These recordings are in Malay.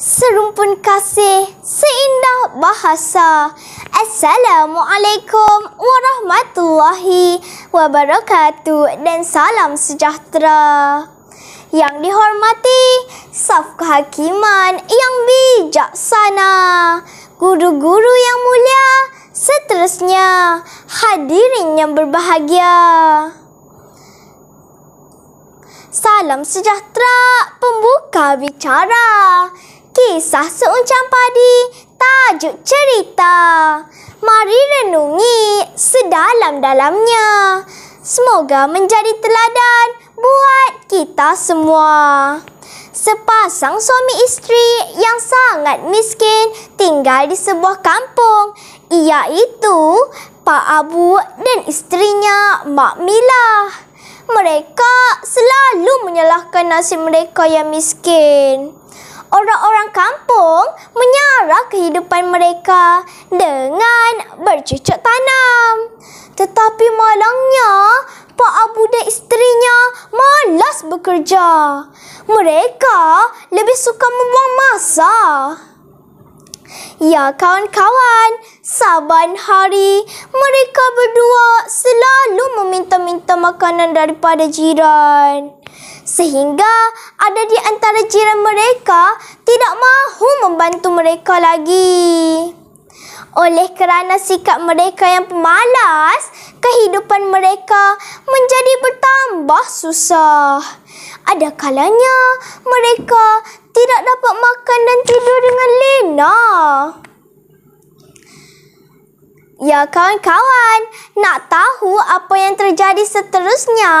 serumpun kasih, seindah bahasa. Assalamualaikum warahmatullahi wabarakatuh dan salam sejahtera. Yang dihormati, Saf Kehakiman yang bijaksana, guru-guru yang mulia, seterusnya hadirin yang berbahagia. Salam sejahtera pembuka bicara kisah seuncang padi, tajuk cerita. Mari renungi sedalam-dalamnya. Semoga menjadi teladan buat kita semua. Sepasang suami isteri yang sangat miskin tinggal di sebuah kampung iaitu Pak Abu dan isterinya Mak Milah. Mereka selalu menyalahkan nasib mereka yang miskin orang-orang kampung menyarah kehidupan mereka dengan bercucuk tanam. Tetapi malangnya, Pak Abu dan isterinya malas bekerja. Mereka lebih suka membuang masa. Ya kawan-kawan, saban hari mereka berdua selalu meminta-minta makanan daripada jiran sehingga ada di antara jiran mereka tidak mahu membantu mereka lagi. Oleh kerana sikap mereka yang pemalas, kehidupan mereka menjadi bertambah susah. Ada kalanya mereka tidak dapat makan dan tidur dengan lena. Ya kawan-kawan, nak tahu apa yang terjadi seterusnya?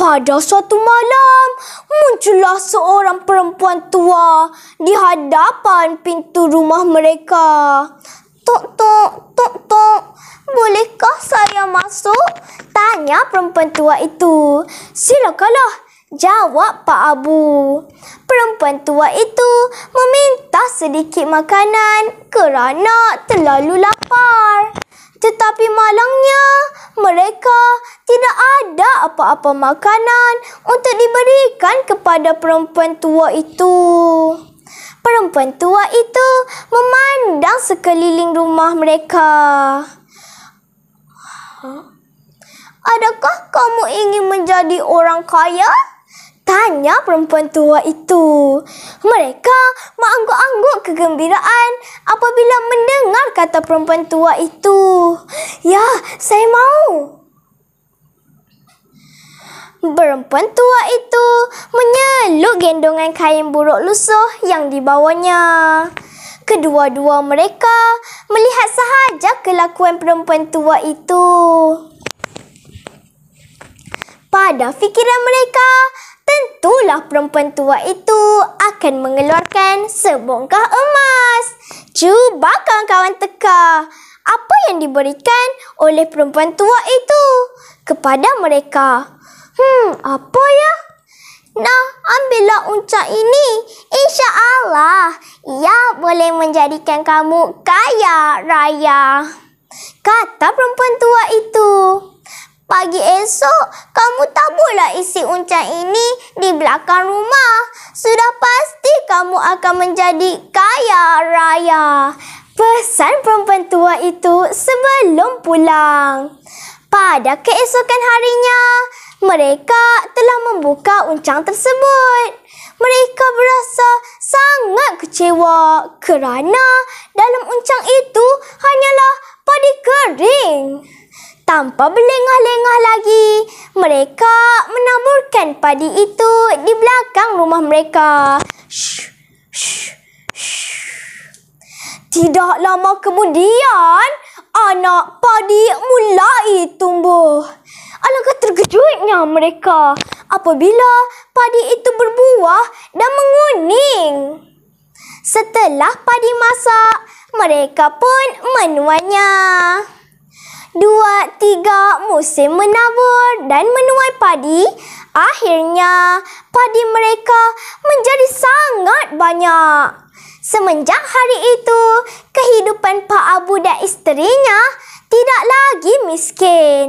Pada suatu malam, muncullah seorang perempuan tua di hadapan pintu rumah mereka. Tok tok tok tok. Bolehkah saya masuk? Tanya perempuan tua itu. Silakanlah. Jawab Pak Abu. Perempuan tua itu meminta sedikit makanan kerana terlalu lapar. Tetapi malangnya, mereka tidak ada apa-apa makanan untuk diberikan kepada perempuan tua itu. Perempuan tua itu memandang sekeliling rumah mereka. Adakah kamu ingin menjadi orang kaya? Tanya perempuan tua itu. Mereka mengangguk-angguk kegembiraan apabila mendengar kata perempuan tua itu. Ya, saya mau. Perempuan tua itu menyeluk gendongan kain buruk lusuh yang dibawanya. Kedua-dua mereka melihat sahaja kelakuan perempuan tua itu. Pada fikiran mereka, tentulah perempuan tua itu akan mengeluarkan sebongkah emas. Cuba kawan kawan teka. Apa yang diberikan oleh perempuan tua itu kepada mereka? Hmm, apa ya? Nah, ambillah uncak ini. Insya Allah, ia boleh menjadikan kamu kaya raya. Kata perempuan tua itu. Pagi esok, kamu tak boleh isi uncang ini di belakang rumah. Sudah pasti kamu akan menjadi kaya raya. Pesan perempuan tua itu sebelum pulang. Pada keesokan harinya, mereka telah membuka uncang tersebut. Mereka berasa sangat kecewa kerana dalam uncang itu hanyalah padi kerja. Tanpa berlengah-lengah lagi, mereka menaburkan padi itu di belakang rumah mereka. Shh, shh, shh. Tidak lama kemudian, anak padi mulai tumbuh. Alangkah terkejutnya mereka apabila padi itu berbuah dan menguning. Setelah padi masak, mereka pun menuanya dua, tiga musim menabur dan menuai padi, akhirnya padi mereka menjadi sangat banyak. Semenjak hari itu, kehidupan Pak Abu dan isterinya tidak lagi miskin.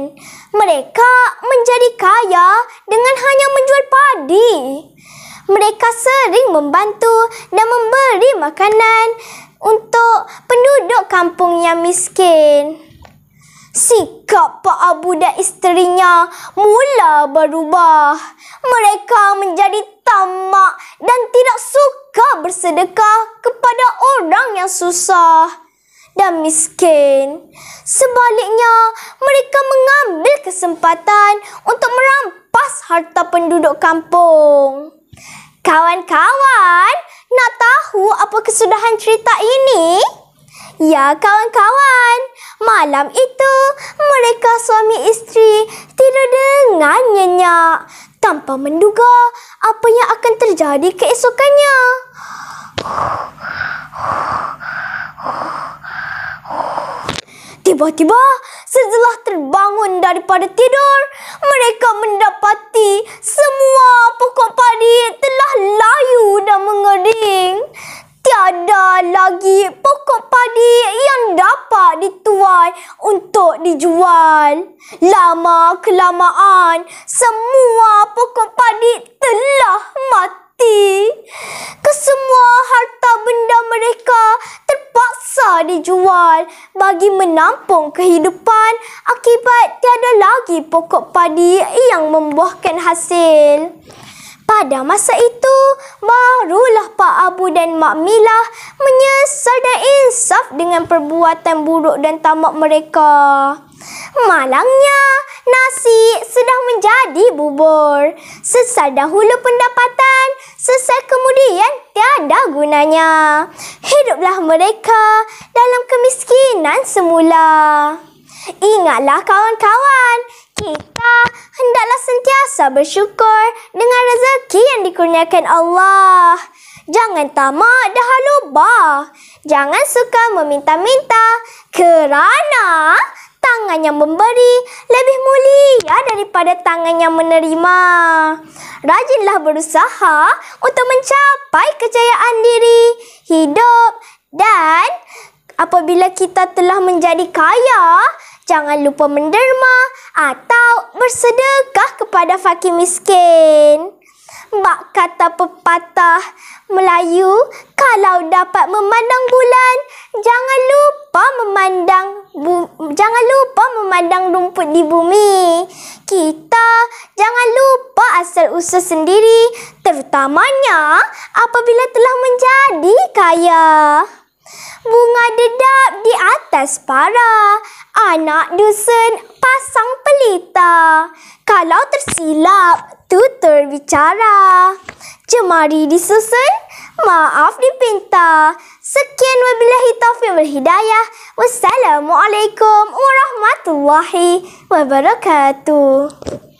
Mereka menjadi kaya dengan hanya menjual padi. Mereka sering membantu dan memberi makanan untuk penduduk kampung yang miskin. Sikap Pak Abu dan isterinya mula berubah. Mereka menjadi tamak dan tidak suka bersedekah kepada orang yang susah dan miskin. Sebaliknya, mereka mengambil kesempatan untuk merampas harta penduduk kampung. Kawan-kawan, nak tahu apa kesudahan cerita ini? Ya kawan-kawan, malam itu mereka suami isteri tidur dengan nyenyak tanpa menduga apa yang akan terjadi keesokannya. Tiba-tiba, setelah terbangun daripada tidur, mereka mendapati semua pokok padi telah layu dan mengering tiada lagi pokok padi yang dapat dituai untuk dijual. Lama kelamaan, semua pokok padi telah mati. Kesemua harta benda mereka terpaksa dijual bagi menampung kehidupan akibat tiada lagi pokok padi yang membuahkan hasil. Pada masa itu, barulah Pak Abu dan Mak Milah menyesal dan insaf dengan perbuatan buruk dan tamak mereka. Malangnya, nasi sudah menjadi bubur. Sesal dahulu pendapatan, sesal kemudian tiada gunanya. Hiduplah mereka dalam kemiskinan semula. Ingatlah kawan-kawan, kita hendaklah sentiasa bersyukur dengan rezeki yang dikurniakan Allah. Jangan tamak dah lupa. Jangan suka meminta-minta kerana tangan yang memberi lebih mulia daripada tangan yang menerima. Rajinlah berusaha untuk mencapai kejayaan diri, hidup dan apabila kita telah menjadi kaya, Jangan lupa menderma atau bersedekah kepada fakir miskin. Bak kata pepatah Melayu, kalau dapat memandang bulan, jangan lupa memandang bu, jangan lupa memandang rumput di bumi. Kita jangan lupa asal usul sendiri, terutamanya apabila telah menjadi kaya. Bunga dedap di atas para. Anak dusun pasang pelita. Kalau tersilap, tutur bicara. Jemari disusun, maaf dipinta. Sekian wabillahi taufiq wal hidayah. Wassalamualaikum warahmatullahi wabarakatuh.